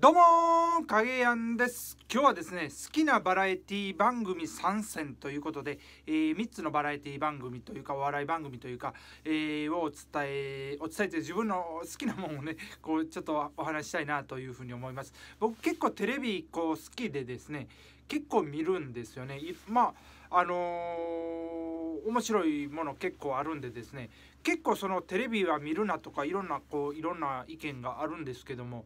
どうもー、影やんです。今日はですね、好きなバラエティ番組参戦ということで、えー、3つのバラエティ番組というか、お笑い番組というか、えー、をお伝え、お伝えて自分の好きなものをね、こう、ちょっとお話したいなというふうに思います。僕結構テレビ、こう、好きでですね、結構見るんですよね。まあ、あのー、面白いもの結構あるんでですね、結構そのテレビは見るなとかいろんなこういろんな意見があるんですけども、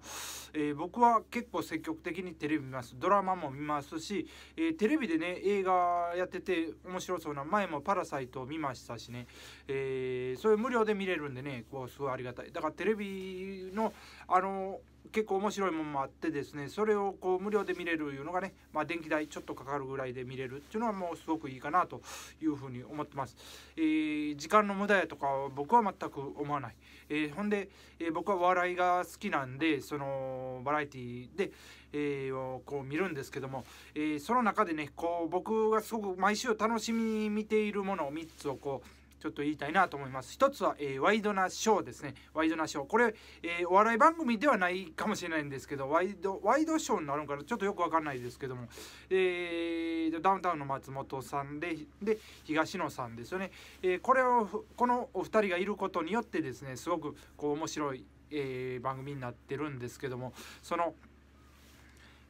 えー、僕は結構積極的にテレビ見ますドラマも見ますし、えー、テレビでね映画やってて面白そうな前も「パラサイト」見ましたしね、えー、それ無料で見れるんでねこうすごいありがたいだからテレビのあの結構面白いものもあってですねそれをこう無料で見れるいうのがね、まあ、電気代ちょっとかかるぐらいで見れるっていうのはもうすごくいいかなというふうに思ってます。えー、時間の無駄やとか僕は全く思わない、えー、ほんで、えー、僕は笑いが好きなんでそのバラエティーで、えー、こう見るんですけども、えー、その中でねこう僕がすごく毎週楽しみに見ているものを3つをこうちょっと言いたいなと思います一つは、えー、ワイドなショーですねワイドなショーこれ、えー、お笑い番組ではないかもしれないんですけどワイドワイドショーになるのかなちょっとよくわかんないですけども、えー、ダウンタウンの松本さんでで東野さんですよね、えこれをこのお二人がいることによってですねすごくこう面白い、え番組になってるんですけどもその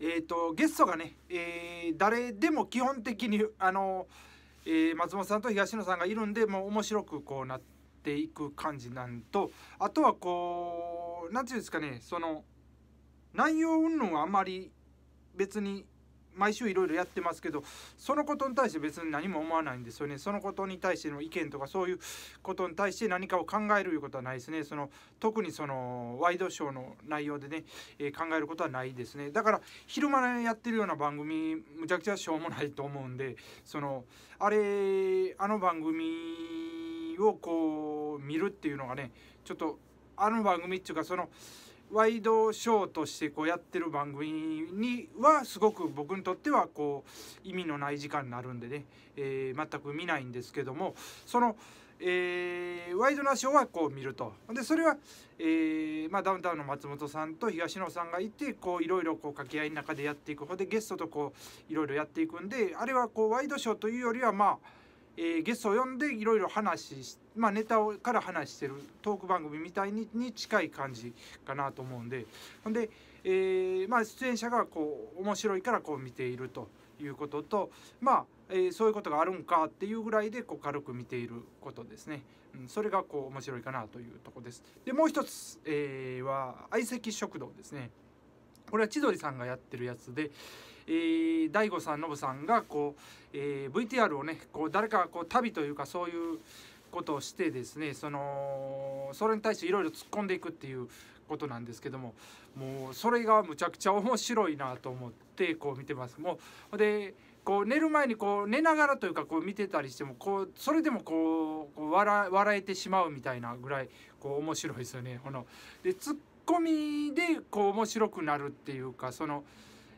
えーと、とゲストがね、えー、誰でも基本的にあのーえー、松本さんと東野さんがいるんでもう面白くこうなっていく感じなんとあとはこう何て言うんですかねその内容云々はあんまり別に毎週いろいろやってますけどそのことに対して別に何も思わないんですよねそのことに対しての意見とかそういうことに対して何かを考えるいうことはないですねその特にそのワイドショーの内容でね、えー、考えることはないですねだから昼間やってるような番組むちゃくちゃしょうもないと思うんでそのあれあの番組をこう見るっていうのがねちょっとあの番組っていうかそのワイドショーとしてこうやってる番組にはすごく僕にとってはこう意味のない時間になるんでね、えー、全く見ないんですけどもその、えー、ワイドナショーはこう見るとでそれは、えーまあ、ダウンタウンの松本さんと東野さんがいてこういろいろこう掛け合いの中でやっていくほでゲストとこういろいろやっていくんであれはこうワイドショーというよりはまあえー、ゲストを呼んでいろいろ話し、まあ、ネタをから話してるトーク番組みたいにに近い感じかなと思うんでほんで、えー、まあ、出演者がこう面白いからこう見ているということとまあ、えー、そういうことがあるんかっていうぐらいでこう軽く見ていることですね、うん、それがこう面白いかなというとこですでもう一つ、えー、は相席食堂ですねこれは千鳥さんがやってるやつで、えー、大悟さんノブさんがこう、えー、VTR をねこう誰かこう旅というかそういうことをしてですねそのそれに対していろいろ突っ込んでいくっていうことなんですけどももうそれがむちゃくちゃ面白いなと思ってこう見てます。もうでこう寝る前にこう寝ながらというかこう見てたりしてもこうそれでもこう笑笑えてしまうみたいなぐらいこう面白いですよね。このでツッコミでこう面白くなるっていうかその。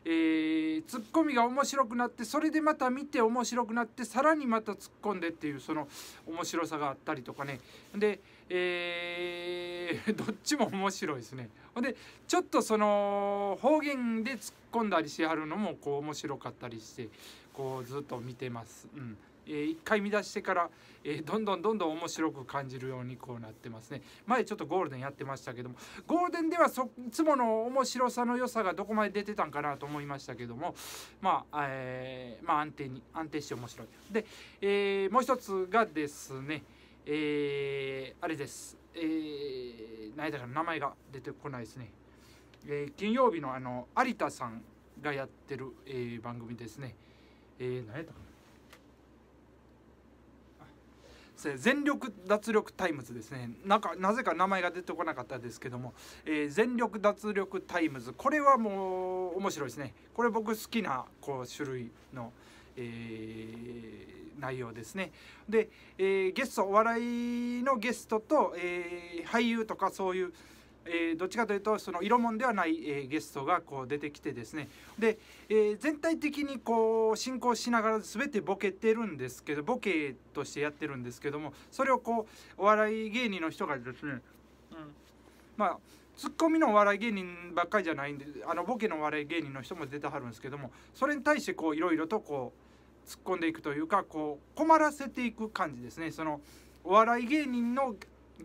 えー、ツッコミが面白くなってそれでまた見て面白くなってさらにまた突っ込んでっていうその面白さがあったりとかねで、えー、どっちも面白いですねでちょっとその方言で突っ込んだりしはるのもこう面白かったりしてこうずっと見てます。うんえー、1回見出してから、えー、どんどんどんどん面白く感じるようにこうなってますね前ちょっとゴールデンやってましたけどもゴールデンではそいつもの面白さの良さがどこまで出てたんかなと思いましたけどもまあ、えー、まあ安定に安定して面白いで、えー、もう一つがですねえー、あれです、えー、何だか名前が出てこないですね、えー、金曜日のあの有田さんがやってる、えー、番組ですね、えー、何やったかな生全力脱力タイムズですねなんかなぜか名前が出てこなかったですけども、えー、全力脱力タイムズこれはもう面白いですねこれ僕好きなこう種類の、えー、内容ですねで、えー、ゲストお笑いのゲストと、え俳優とかそういうえー、どっちかというとその色もんではない、えー、ゲストがこう出てきてですねで、えー、全体的にこう進行しながら全てボケてるんですけどボケとしてやってるんですけどもそれをこうお笑い芸人の人がですね、うん、まあツッコミのお笑い芸人ばっかりじゃないんであのボケのお笑い芸人の人も出てはるんですけどもそれに対してこういろいろとこう突っ込んでいくというかこう困らせていく感じですねそのお笑い芸人の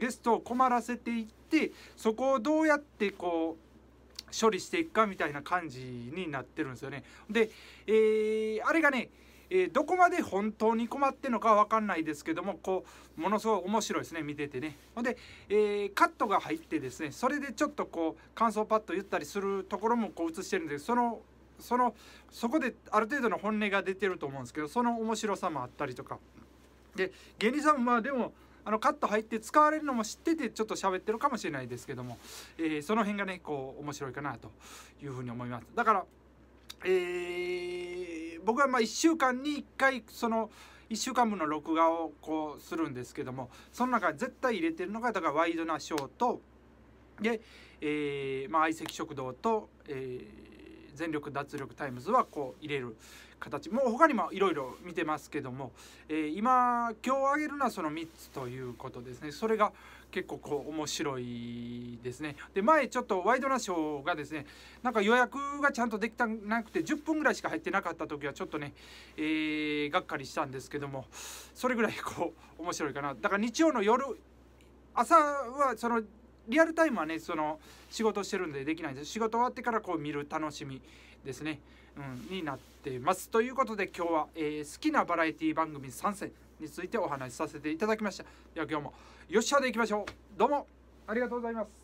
ゲストを困らせていってそこをどうやってこう処理していくかみたいな感じになってるんですよね。で、えー、あれがね、えー、どこまで本当に困ってるのか分かんないですけどもこうものすごい面白いですね見ててね。ほんで、えー、カットが入ってですねそれでちょっとこう感想パッと言ったりするところもこう映してるんでそのそのそこである程度の本音が出てると思うんですけどその面白さもあったりとか。で芸人さんまあでもあのカット入って使われるのも知っててちょっと喋ってるかもしれないですけども、えー、その辺がねこう面白いかなというふうに思いますだから、えー、僕はまあ1週間に1回その1週間分の録画をこうするんですけどもその中絶対入れてるのがだからワイドナショーとで、えーまあ、相席食堂と、えー、全力脱力タイムズはこう入れる形もう他にもいろいろ見てますけども、えー、今今日挙げるのはその3つということですねそれが結構こう面白いですねで前ちょっとワイドナショーがですねなんか予約がちゃんとできたなくて10分ぐらいしか入ってなかった時はちょっとね、えー、がっかりしたんですけどもそれぐらいこう面白いかなだから日曜の夜朝はそのリアルタイムはねその仕事してるんでできないんです仕事終わってからこう見る楽しみですね、うん、になってますということで今日は、えー、好きなバラエティ番組参戦についてお話しさせていただきましたでは今日もよっしゃでいきましょうどうもありがとうございます